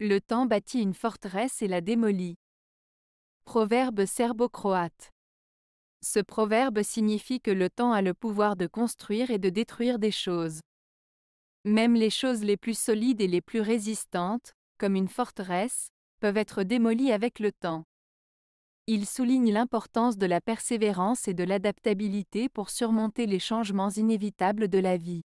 Le temps bâtit une forteresse et la démolit. Proverbe serbo-croate. Ce proverbe signifie que le temps a le pouvoir de construire et de détruire des choses. Même les choses les plus solides et les plus résistantes, comme une forteresse, peuvent être démolies avec le temps. Il souligne l'importance de la persévérance et de l'adaptabilité pour surmonter les changements inévitables de la vie.